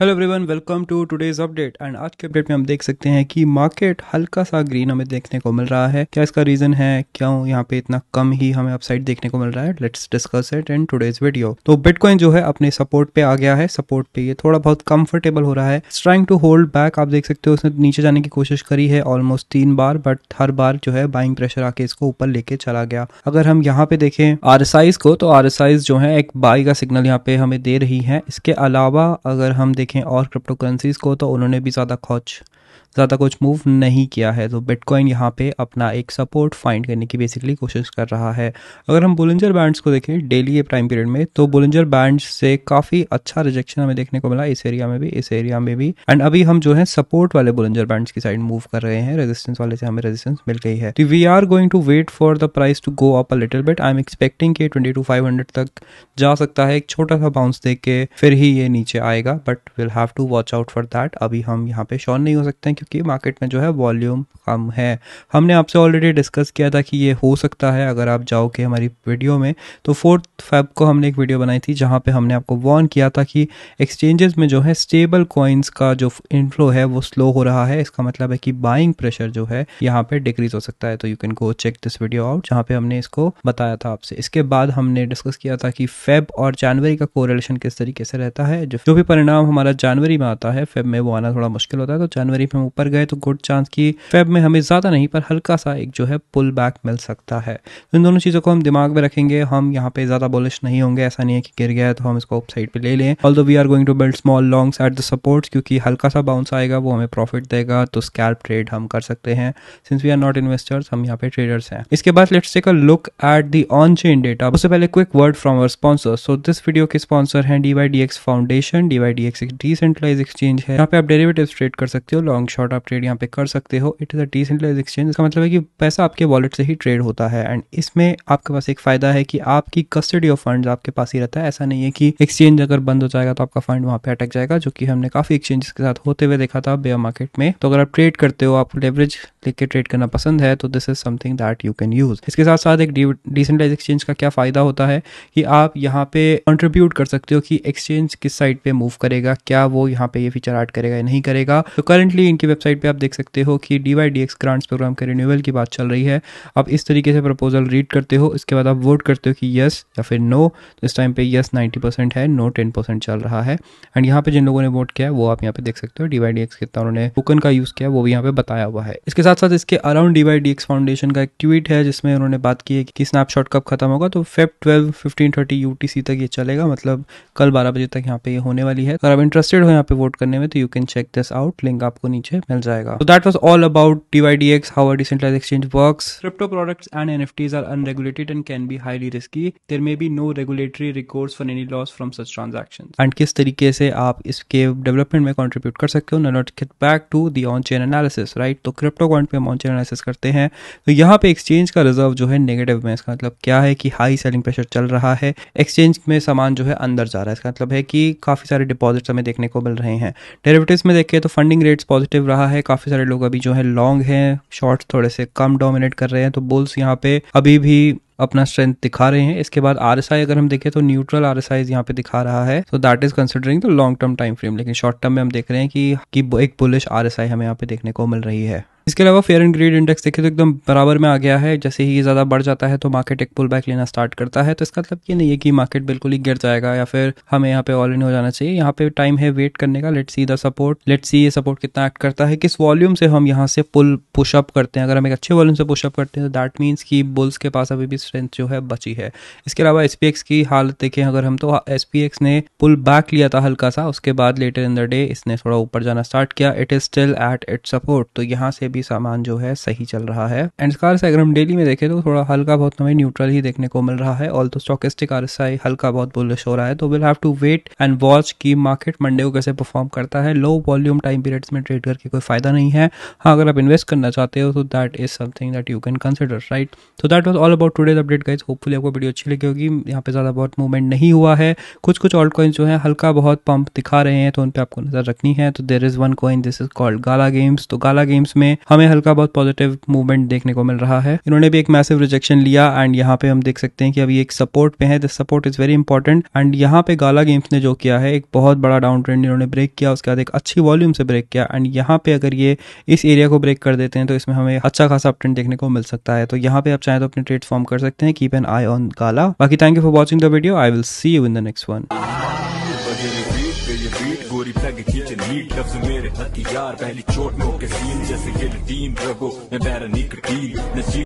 hello everyone welcome to today's update and आज के update में हम देख सकते हैं कि मार्केट हल्का सा ग्रीन हमें देखने को मिल रहा है क्या इसका रीजन है क्यों यहाँ पे इतना कम ही हमें अपसाइड देखने को मिल रहा है let's discuss it in today's video तो बिटकॉइन जो है अपने सपोर्ट पे आ गया है सपोर्ट पे ये थोड़ा बहुत कंफर्टेबल हो रहा है ट्राइंग टू होल्ड बैक आप देख सकते हो उसने नीचे जाने की कोशिश करी है ऑलमोस्ट तीन बार बट हर बार जो है बाइंग प्रेशर आके इसको ऊपर लेके चला गया अगर हम यहाँ पे देखें आर को तो आर जो है एक बाई का सिग्नल यहाँ पे हमें दे रही है इसके अलावा अगर हम देखें और क्रिप्टो करेंसीज़ को तो उन्होंने भी ज़्यादा खोज ज़्यादा कुछ मूव नहीं किया है तो बिटकॉइन यहाँ पे अपना एक सपोर्ट फाइंड करने की बेसिकली कोशिश कर रहा है अगर हम बुलेंजर बैंड्स को देखें डेली के प्राइम पीरियड में तो बुलेंजर बैंड से काफ़ी अच्छा रिजेक्शन हमें देखने को मिला इस एरिया में भी इस एरिया में भी एंड अभी हम जो है सपोर्ट वाले बुलेंजर बैंड्स की साइड मूव कर रहे हैं रेजिस्टेंस वाले से हमें रेजिस्टेंस मिल गई है we are going to wait for the price to go up a little I am expecting के ट्वेंटी टू फाइव हंड्रेड तक जा सकता है एक छोटा सा बाउंस देख के फिर ही ये नीचे आएगा but will have to watch out for that अभी हम यहाँ पे शॉन नहीं हो सकते सकते हैं क्योंकि मार्केट में जो है वॉल्यूम कम है हमने आपसे ऑलरेडी डिस्कस किया था कि ये हो सकता है अगर आप जाओगे हमारी वीडियो में तो फोर्थ फेब को हमने एक वीडियो बनाई थी जहाँ पे हमने आपको वॉर्न किया था कि एक्सचेंजेस में जो है स्टेबल कॉइन्स का जो इनफ्लो है वो स्लो हो रहा है इसका मतलब है कि बाइंग प्रेशर जो है यहाँ पे डिक्रीज हो सकता है तो you can go check this video out जहाँ पे हमने इसको बताया था आपसे इसके बाद हमने डिस्कस किया था कि फेब और जनवरी का कोरिलेशन किस तरीके से रहता है जो भी परिणाम हमारा जनवरी में आता है फेब में वो आना थोड़ा मुश्किल होता है तो जनवरी करीब हम ऊपर गए तो गुड चांस कि फेब में हमें ज़्यादा नहीं पर हल्का सा एक जो है पुल बैक मिल सकता है तो इन दोनों चीज़ों को हम दिमाग में रखेंगे हम यहाँ पे ज़्यादा बोलिश नहीं होंगे ऐसा नहीं है कि गिर गया तो हम इसको साइड पर ले लें all we are going to build small longs at the support क्योंकि हल्का सा बाउंस आएगा वो हमें प्रॉफिट देगा तो स्कैल्प ट्रेड हम कर सकते हैं since we are not investors हम यहाँ पे ट्रेडर्स हैं इसके बाद let's take a look at the on chain data उससे पहले quick word from our sponsor so this video के स्पॉन्सर हैं D Y D X foundation D Y D X एक डिसेंट्रलाइज एक्सचेंज है यहाँ पे आप डेरिवेटिव ट्रेड कर सकते हो लॉन्ग शॉर्ट आप ट्रेड यहाँ पे कर सकते हो it is a decentralize exchange इसका मतलब है कि पैसा आपके वॉलेट से ही ट्रेड होता है एंड इसमें आपके पास एक फायदा है कि आपकी कस्टडी ऑफ फंड आपके पास ही रहता है ऐसा नहीं है कि एक्सचेंज अगर बंद हो जाएगा तो आपका फंड वहाँ पे अटक जाएगा जो कि हमने काफ़ी एक्सचेंजेस के साथ होते हुए देखा था बेयर मार्केट में तो अगर आप ट्रेड करते हो आप लेवरेज लेके ट्रेड करना पसंद है तो this is something that you can use इसके साथ साथ एक डिसेंट्रलाइज एक्सचेंज का क्या फायदा होता है कि आप यहाँ पे कंट्रीब्यूट कर सकते हो कि एक्सचेंज किस साइड पे मूव करेगा क्या वो यहाँ पे ये फीचर ऐड करेगा या नहीं करेगा तो करंटली भी इनकी वेबसाइट पे आप देख सकते हो कि D Y D X grants program के रिन्यूअल की बात चल रही है आप इस तरीके से प्रपोजल रीड करते हो इसके बाद आप वोट करते हो कि यस या फिर नो तो इस टाइम पे यस नाइन्टी परसेंट है नो टेन परसेंट चल रहा है एंड यहाँ पे जिन लोगों ने वोट किया वो आप यहाँ पे देख सकते हो डी वाई डी एक्स कितना उन्होंने टोकन का यूज़ किया वो भी यहाँ पे बताया हुआ है इसके साथ साथ इसके around D Y D X foundation का एक ट्वीट है जिसमें उन्होंने बात की है कि स्नैपशॉट कब खत्म होगा तो Feb twelve fifteen thirty U तक ये चलेगा मतलब कल बारह बजे तक यहाँ पे ये होने वाली है अगर आप इंटरेस्टेड हो यहाँ पे वोट करने में तो you can check this out link आपको नीचे मिल जाएगा तो that was all about D Y D X how decentralize exchange work crypto products and N F Ts are unregulated and can be highly risky there may be no regulatory record for any loss from such transaction एंड किस तरीके से आप इसके development में contribute कर सकते हो not get back to the on chain analysis right तो क्रिप्टो पॉइंट पे हम ऑन चेन एनालिसिस करते हैं तो यहाँ पे एक्सचेंज का रिजर्व जो है नेगेटिव में इसका मतलब क्या है कि हाई सेलिंग प्रेशर चल रहा है एक्सचेंज में सामान जो है अंदर जा रहा है इसका मतलब है कि काफ़ी सारे डिपॉजिट्स हमें देखने को मिल रहे हैं डेरिवेटिव्स में देखें तो फंडिंग रेट्स पॉजिटिव पॉजिटिव रहा है काफ़ी सारे लोग अभी जो है लॉन्ग हैं शॉर्ट्स थोड़े से कम डोमिनेट कर रहे हैं तो बुल्स यहाँ पे अभी भी अपना स्ट्रेंथ दिखा रहे हैं इसके बाद आर अगर हम देखें तो न्यूट्रल आर एस यहाँ पे दिखा रहा है तो that is considering the long term time frame लेकिन शॉर्ट टर्म में हम देख रहे हैं कि, कि एक बुलिश आर हमें यहाँ पे देखने को मिल रही है इसके अलावा फेयर एंड ग्रेड इंडेक्स देखिए तो एकदम बराबर में आ गया है जैसे ही ज़्यादा बढ़ जाता है तो मार्केट एक पुल बैक लेना स्टार्ट करता है तो इसका मतलब ये नहीं है कि मार्केट बिल्कुल ही गिर जाएगा या फिर हमें यहाँ पे ऑल इन हो जाना चाहिए यहाँ पे टाइम है वेट करने का let see the support let see ये सपोर्ट कितना एक्ट करता है किस वॉल्यूम से हम यहाँ से पुल पुशअप करते हैं अगर हम एक अच्छे वॉल्यूम से पुशअप करते हैं तो दैट मीन्स की बुल्स के पास अभी भी स्ट्रेंथ जो है बची है इसके अलावा एस की हालत देखें अगर हम तो एस ने पुल बैक लिया था हल्का सा उसके बाद लेटर इन द डे इसने थोड़ा ऊपर जाना स्टार्ट किया it is still at it support तो यहाँ से भी भी सामान जो है सही चल रहा है एंड कार से अगर हम डेली में देखें तो थोड़ा हल्का बहुत हमें न्यूट्रल ही देखने को मिल रहा है ऑल तो स्टॉकिस्टिक आर हल्का बहुत बुलिश हो रहा है तो will have to wait and watch की मार्केट मंडे को कैसे परफॉर्म करता है लो वॉल्यूम टाइम पीरियड में ट्रेड करके कोई फायदा नहीं है हाँ अगर आप इन्वेस्ट करना चाहते हो तो that is something that you can consider right तो that was all about today's update guys hopeful आपको वीडियो अच्छी लगी होगी यहाँ पे ज़्यादा बहुत मूवमेंट नहीं हुआ है कुछ कुछ ऑल्ट कॉइन जो है हल्का बहुत पंप दिखा रहे हैं तो उन पर आपको नज़र रखनी है तो there is one coin this is called Gala Games तो गाला गेम्स में हमें हल्का बहुत पॉजिटिव मूवमेंट देखने को मिल रहा है इन्होंने भी एक मैसिव रिजेक्शन लिया एंड यहाँ पे हम देख सकते हैं कि अभी एक सपोर्ट पे है this support is very important and यहाँ पे गाला गेम्स ने जो किया है एक बहुत बड़ा डाउन ट्रेंड इन्होंने ब्रेक किया उसके बाद एक अच्छी वॉल्यूम से ब्रेक किया एंड यहाँ पे अगर ये इस एरिया को ब्रेक कर देते हैं तो इसमें हमें अच्छा खासा अपट्रेंड देखने को मिल सकता है तो यहाँ पे आप चाहें तो अपने ट्रेड फॉर्म कर सकते हैं keep an eye on Gala बाकी thank you for watching the video I will see you in the next one ये बीट गोरी फ्लैग खींचे नीट लफ्ज मेरे हथियार पहली चोट नो के सीन जैसे खेल टीम रगो मैं बैरा निकटीन नसीब